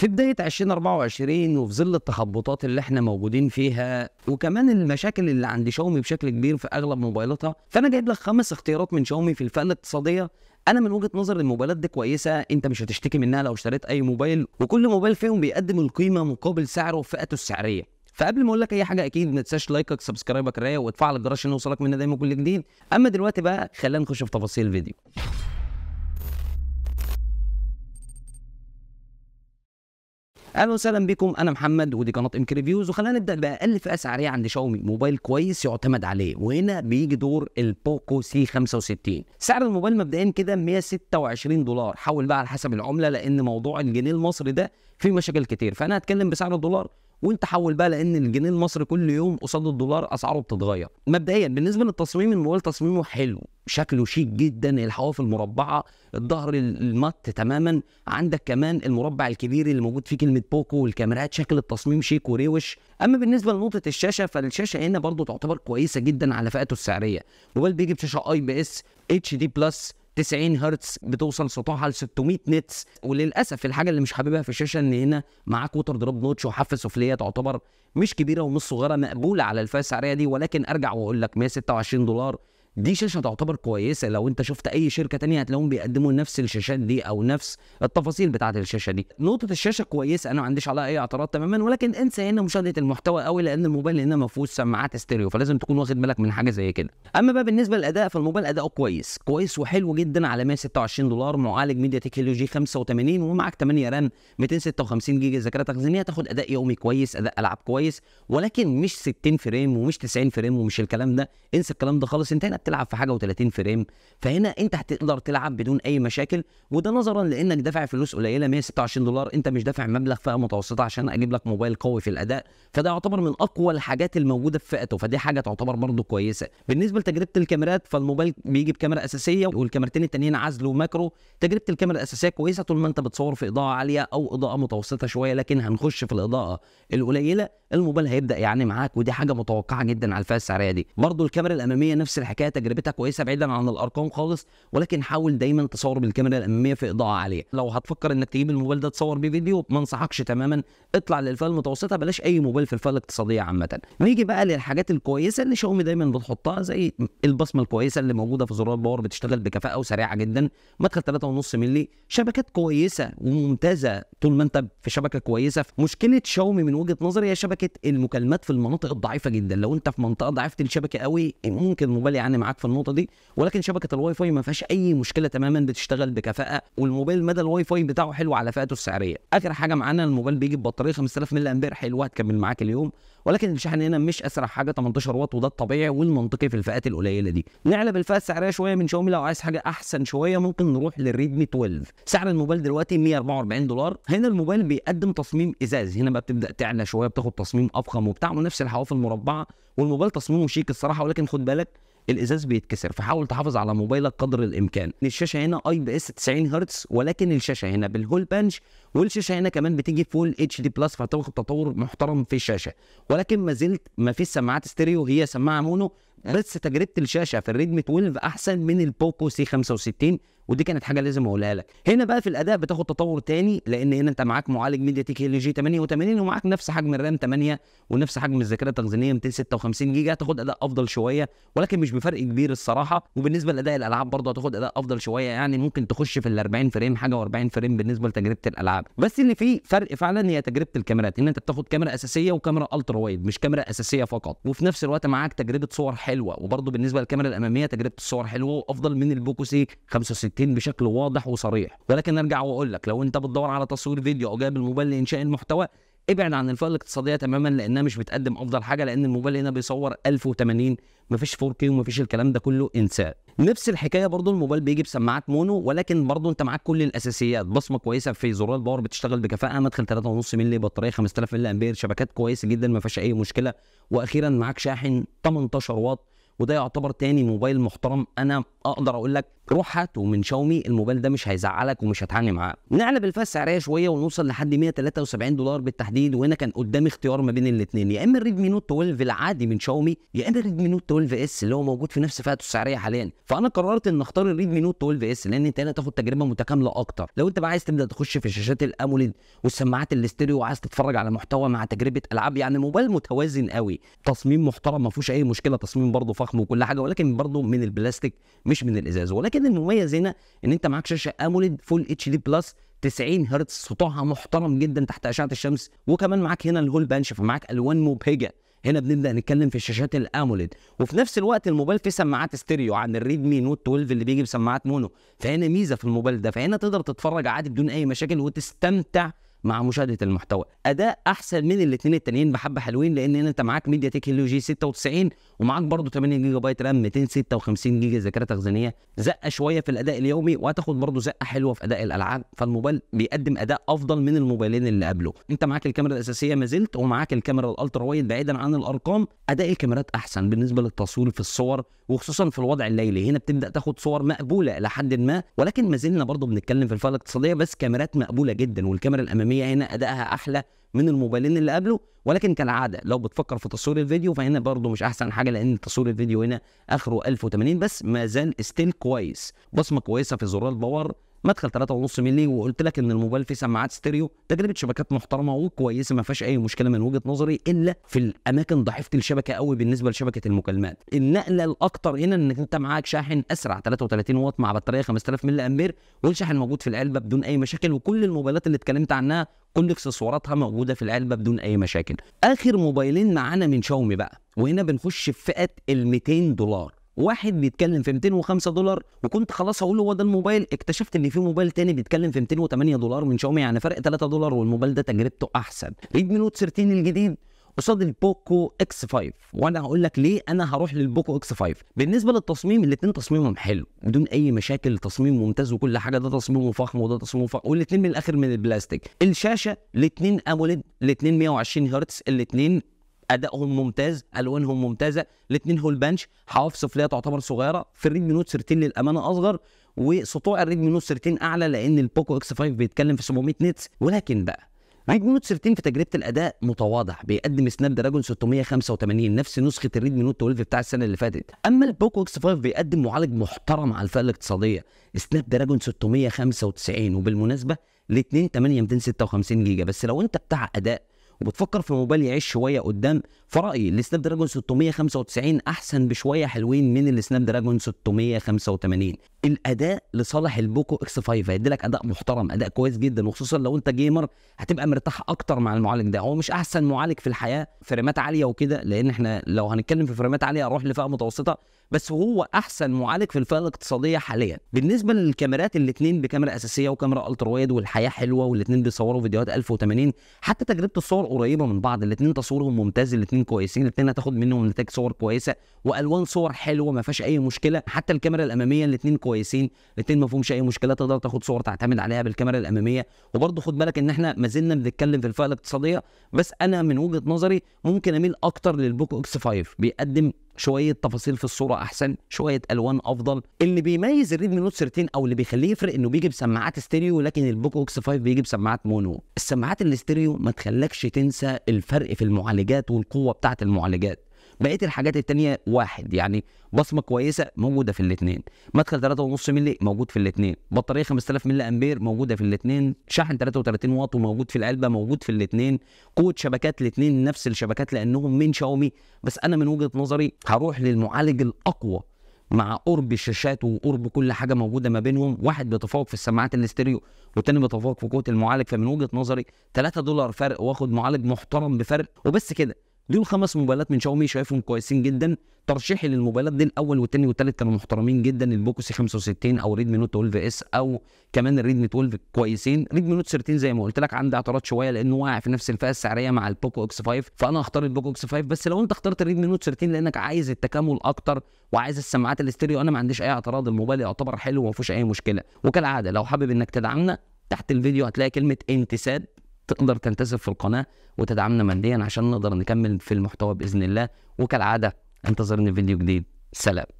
في بداية 2024 وفي ظل التخبطات اللي احنا موجودين فيها وكمان المشاكل اللي عند شاومي بشكل كبير في اغلب موبايلاتها فانا جايب لك خمس اختيارات من شاومي في الفئة الاقتصادية انا من وجهه نظري الموبايلات دي كويسه انت مش هتشتكي منها لو اشتريت اي موبايل وكل موبايل فيهم بيقدم القيمه مقابل سعره وفئته السعريه فقبل ما اقول لك اي حاجه اكيد ما تنساش لايكك سبسكرايبك رايه وتفعل الجرس عشان يوصلك مننا دايما كل جديد اما دلوقتي بقى خلينا نخش في تفاصيل الفيديو اهلا وسهلا بكم انا محمد ودي قناه ام كريفيوز وخلينا نبدا باقل فئه سعريه عند شاومي موبايل كويس يعتمد عليه وهنا بيجي دور البوكو سي 65 سعر الموبايل مبدئيا كده 126 دولار حول بقى على حسب العمله لان موضوع الجنيه المصري ده فيه مشاكل كتير فانا هتكلم بسعر الدولار وانت حول بقى لان الجنيه المصري كل يوم قصاد الدولار اسعاره بتتغير مبدئيا بالنسبه للتصميم الموبايل تصميمه حلو شكله شيك جدا الحواف المربعه الظهر المات تماما عندك كمان المربع الكبير اللي موجود فيه كلمه بوكو والكاميرات شكل التصميم شيك وروش اما بالنسبه لنقطه الشاشه فالشاشه هنا برضو تعتبر كويسه جدا على فئته السعريه الموبايل بيجي بشاشه اي بي اس اتش دي بلس 90 هرتز بتوصل سطوعها ل 600 نتس وللاسف الحاجه اللي مش حاببها في الشاشه ان هنا معاك ووتر دروب نوتش وحافه سفليه تعتبر مش كبيره ومش صغيره مقبوله على الفئه السعريه دي ولكن ارجع واقول لك 126 دولار دي شاشه تعتبر كويسه لو انت شفت اي شركه تانية هتلاقيهم بيقدموا نفس الشاشات دي او نفس التفاصيل بتاعت الشاشه دي نقطه الشاشه كويسه انا ما عنديش عليها اي اعتراض تماما ولكن انسى هنا مشاهده المحتوى قوي لان الموبايل هنا ما فيهوش سماعات ستيريو فلازم تكون واخد بالك من حاجه زي كده اما بقى بالنسبه للاداء فالموبايل اداؤه كويس كويس وحلو جدا على 126 دولار معالج ميديا تك جي 85 ومعاك 8 رام 256 جيجا ذاكره تخزينيه تاخد اداء يومي كويس اداء العاب كويس ولكن مش 60 فريم ومش 90 فريم ومش الكلام ده انسى الكلام ده خالص هنا تلعب في حاجه و30 فريم فهنا انت هتقدر تلعب بدون اي مشاكل وده نظرا لانك دافع فلوس قليله 126 دولار انت مش دافع مبلغ فئه متوسطه عشان اجيب لك موبايل قوي في الاداء فده يعتبر من اقوى الحاجات الموجوده في فئته فدي حاجه تعتبر برضه كويسه بالنسبه لتجربه الكاميرات فالموبايل بيجي بكاميرا اساسيه والكاميرتين التانيين عزل وماكرو تجربه الكاميرا الاساسيه كويسه طول ما انت بتصور في اضاءه عاليه او اضاءه متوسطه شويه لكن هنخش في الاضاءه القليله الموبايل هيبدا يعني معاك ودي حاجه متوقعه جدا على الفئه السعريه دي برضو الكاميرا الاماميه نفس الحكايه تجربتها كويسه بعيدا عن الارقام خالص ولكن حاول دايما تصور بالكاميرا الاماميه في اضاءه عاليه لو هتفكر انك تجيب الموبايل ده تصور بيه فيديو ما انصحكش تماما اطلع للفئه المتوسطه بلاش اي موبايل في الفئه الاقتصاديه عامه نيجي بقى للحاجات الكويسه اللي شاومي دايما بتحطها زي البصمه الكويسه اللي موجوده في زرار باور بتشتغل بكفاءه وسريعه جدا مدخل 3.5 مللي شبكات كويسه وممتازه طول ما انت في شبكه كويسه مشكله شاومي من وجهه نظري هي شبكه المكالمات في المناطق الضعيفه جدا لو انت في منطقه ضعيفه الشبكه قوي ممكن الموبايل يعاني معاك في النقطه دي ولكن شبكه الواي فاي ما فيهاش اي مشكله تماما بتشتغل بكفاءه والموبايل مدى الواي فاي بتاعه حلو على فئته السعريه اخر حاجه معانا الموبايل بيجي ببطاريه 5000 ملي امبير حلوه هتكمل معاك اليوم ولكن الشحن هنا مش اسرع حاجه 18 واط وده الطبيعي والمنطقي في الفئات القليله دي نعلب الفئه السعريه شويه من شاومي لو عايز حاجه احسن شويه ممكن نروح للريدمي 12 سعر الموبايل دلوقتي 144 دولار هنا الموبايل بيقدم تصميم ازاز هنا بقى بتبدا تعلى شويه بتاخد تصميم افخم وبتاع ونفس الحواف المربعه والموبايل تصميمه شيك الصراحه ولكن خد بالك الازاز بيتكسر فحاول تحافظ على موبايلك قدر الامكان الشاشه هنا اي بي اس 90 هرتز ولكن الشاشه هنا بالهول بانش والشاشه هنا كمان بتيجي فول اتش دي بلس فهتاخد تطور محترم في الشاشه ولكن ما زلت ما فيش سماعات ستيريو هي سماعه مونو بس تجربه الشاشه في الريدمي 12 احسن من البوكو سي 65 ودي كانت حاجه لازم اقولها لك هنا بقى في الاداء بتاخد تطور تاني لان هنا انت معاك معالج ميديا تيك ال جي 88 ومعاك نفس حجم الرام 8 ونفس حجم الذاكره التخزينيه 256 جيجا هتاخد اداء افضل شويه ولكن مش بفرق كبير الصراحه وبالنسبه لاداء الالعاب برضه هتاخد اداء افضل شويه يعني ممكن تخش في ال 40 فريم حاجه و40 فريم بالنسبه لتجربه الالعاب بس اللي فيه فرق فعلا هي تجربه الكاميرات ان انت بتاخد كاميرا اساسيه وكاميرا الترا وايد مش كاميرا اساسيه فقط وفي نفس الوقت معاك تجربه صور حلوه وبرضه بالنسبه للكاميرا الاماميه تجربه الصور حلوه وافضل من البوكو سي 65 الحاجتين بشكل واضح وصريح ولكن ارجع واقول لك لو انت بتدور على تصوير فيديو او جايب الموبايل لانشاء المحتوى ابعد عن الفئه الاقتصاديه تماما لانها مش بتقدم افضل حاجه لان الموبايل هنا بيصور 1080 مفيش 4K ومفيش الكلام ده كله انساه نفس الحكايه برضو الموبايل بيجي بسماعات مونو ولكن برضو انت معاك كل الاساسيات بصمه كويسه في زرار الباور بتشتغل بكفاءه مدخل 3.5 مللي بطاريه 5000 ملي امبير شبكات كويسه جدا ما فيهاش اي مشكله واخيرا معاك شاحن 18 واط وده يعتبر تاني موبايل محترم انا اقدر اقول لك روح هاته من شاومي الموبايل ده مش هيزعلك ومش هتعاني معاه نعلى بالفئه السعريه شويه ونوصل لحد 173 دولار بالتحديد وهنا كان قدامي اختيار ما بين الاثنين يا اما الريدمي نوت 12 العادي من شاومي يا اما الريدمي نوت 12 اس اللي هو موجود في نفس فئته السعريه حاليا فانا قررت ان اختار الريدمي نوت 12 اس لان انت هنا تاخد تجربه متكامله اكتر لو انت بقى عايز تبدا تخش في شاشات الاموليد والسماعات الاستيريو وعايز تتفرج على محتوى مع تجربه العاب يعني موبايل متوازن قوي تصميم محترم ما فيهوش اي مشكله تصميم برضه فخم وكل حاجه ولكن برضه من البلاستيك مش من الازاز ولكن المميز هنا ان انت معاك شاشه اموليد فول اتش دي بلس 90 هرتز سطوعها محترم جدا تحت اشعه الشمس وكمان معاك هنا الهول بانش فمعاك الوان مبهجه هنا بنبدا نتكلم في الشاشات الاموليد وفي نفس الوقت الموبايل فيه سماعات ستيريو عن الريدمي نوت 12 اللي بيجي بسماعات مونو فهنا ميزه في الموبايل ده فهنا تقدر تتفرج عادي بدون اي مشاكل وتستمتع مع مشاهده المحتوى اداء احسن من الاثنين التانيين بحبه حلوين لان انت معاك ميديا تكنولوجي جي 96 ومعاك برضه 8 جيجا بايت رام 256 جيجا ذاكره تخزينيه زقه شويه في الاداء اليومي وهتاخد برضه زقه حلوه في اداء الالعاب فالموبايل بيقدم اداء افضل من الموبايلين اللي قبله انت معاك الكاميرا الاساسيه ما زلت ومعاك الكاميرا الالترا وايد بعيدا عن الارقام اداء الكاميرات احسن بالنسبه للتصوير في الصور وخصوصا في الوضع الليلي هنا بتبدا تاخد صور مقبوله الى حد ما ولكن ما زلنا برضه بنتكلم في الفئه الاقتصاديه بس كاميرات مقبوله جدا والكاميرا الاماميه الاماميه هنا ادائها احلى من الموبايلين اللي قبله ولكن كالعاده لو بتفكر في تصوير الفيديو فهنا برضو مش احسن حاجه لان تصوير الفيديو هنا اخره 1080 بس ما زال ستيل كويس بصمه كويسه في زرار باور مدخل 3.5 مللي وقلت لك ان الموبايل فيه سماعات ستيريو تجربه شبكات محترمه وكويسه ما فيهاش اي مشكله من وجهه نظري الا في الاماكن ضعيفه الشبكه قوي بالنسبه لشبكه المكالمات النقله الاكتر هنا انك انت معاك شاحن اسرع 33 واط مع بطاريه 5000 مللي امبير والشاحن موجود في العلبه بدون اي مشاكل وكل الموبايلات اللي اتكلمت عنها كل اكسسواراتها موجوده في العلبه بدون اي مشاكل اخر موبايلين معانا من شاومي بقى وهنا بنخش في فئه ال 200 دولار واحد بيتكلم في 205 دولار وكنت خلاص هقول هو ده الموبايل اكتشفت ان في موبايل تاني بيتكلم في 208 دولار من شاومي يعني فرق 3 دولار والموبايل ده تجربته احسن ريدمي نوت 13 الجديد قصاد البوكو اكس 5 وانا هقول لك ليه انا هروح للبوكو اكس 5 بالنسبه للتصميم الاثنين تصميمهم حلو بدون اي مشاكل تصميم ممتاز وكل حاجه ده تصميمه فخم وده تصميمه فخم والاثنين من الاخر من البلاستيك الشاشه الاثنين اموليد الاثنين 120 هرتز الاثنين ادائهم ممتاز الوانهم ممتازه الاثنين هول بنش حواف سفليه تعتبر صغيره في الريد نوت سيرتين للامانه اصغر وسطوع الريد نوت سيرتين اعلى لان البوكو اكس 5 بيتكلم في 700 نتس ولكن بقى ريد نوت 13 في تجربه الاداء متواضع بيقدم سناب دراجون 685 نفس نسخه الريد نوت 12 بتاع السنه اللي فاتت اما البوكو اكس 5 بيقدم معالج محترم على الفئه الاقتصاديه سناب دراجون 695 وبالمناسبه الاثنين 8256 جيجا بس لو انت بتاع اداء وبتفكر في موبايل يعيش شويه قدام فرأيي السناب دراجون 695 احسن بشويه حلوين من السناب دراجون 685 الاداء لصالح البوكو اكس 5 هيديلك اداء محترم اداء كويس جدا وخصوصا لو انت جيمر هتبقى مرتاح اكتر مع المعالج ده هو مش احسن معالج في الحياه فريمات عاليه وكده لان احنا لو هنتكلم في فريمات عاليه اروح لفئه متوسطه بس هو احسن معالج في الفئه الاقتصاديه حاليا بالنسبه للكاميرات الاثنين بكاميرا اساسيه وكاميرا الترا وايد والحياه حلوه والاثنين بيصوروا فيديوهات 1080 حتى تجربه الصور قريبه من بعض الاثنين تصويرهم ممتاز الاثنين كويسين الاثنين هتاخد منهم نتائج صور كويسه والوان صور حلوه ما فيهاش اي مشكله حتى الكاميرا الاماميه الاثنين كويسين الاثنين ما فيهمش اي مشكله تقدر تاخد صور تعتمد عليها بالكاميرا الاماميه وبرضه خد بالك ان احنا ما زلنا بنتكلم في الفئه الاقتصاديه بس انا من وجهه نظري ممكن اميل اكتر للبوك اكس 5 بيقدم شويه تفاصيل في الصوره احسن شويه الوان افضل اللي بيميز الريدمي نوت 13 او اللي بيخليه يفرق انه بيجي بسماعات ستيريو لكن البوك اوكس 5 بيجي بسماعات مونو السماعات الاستيريو ما تخلكش تنسى الفرق في المعالجات والقوه بتاعه المعالجات بقيه الحاجات التانية واحد يعني بصمه كويسه موجوده في الاثنين مدخل 3.5 مللي موجود في الاثنين بطاريه 5000 ملي امبير موجوده في الاثنين شحن 33 واط وموجود في العلبه موجود في الاثنين قوه شبكات الاثنين نفس الشبكات لانهم من شاومي بس انا من وجهه نظري هروح للمعالج الاقوى مع قرب الشاشات وقرب كل حاجه موجوده ما بينهم واحد بيتفوق في السماعات الاستيريو والتاني بيتفوق في قوه المعالج فمن وجهه نظري 3 دولار فرق واخد معالج محترم بفرق وبس كده ليهم خمس موبايلات من شاومي شايفهم كويسين جدا ترشيحي للموبايلات دي الاول والثاني والثالث كانوا محترمين جدا البوكو سي 65 او ريدمي نوت 12 اس او كمان الريدمي 12 كويسين ريدمي نوت 13 زي ما قلت لك عندي اعتراض شويه لانه واقع في نفس الفئه السعريه مع البوكو اكس 5 فانا هختار البوكو اكس 5 بس لو انت اخترت الريدمي نوت 13 لانك عايز التكامل اكتر وعايز السماعات الاستيريو انا ما عنديش اي اعتراض الموبايل يعتبر حلو وما فيهوش اي مشكله وكالعاده لو حابب انك تدعمنا تحت الفيديو هتلاقي كلمه انتساب تقدر تنتسب في القناه وتدعمنا ماديا عشان نقدر نكمل في المحتوى باذن الله وكالعاده انتظرني فيديو جديد سلام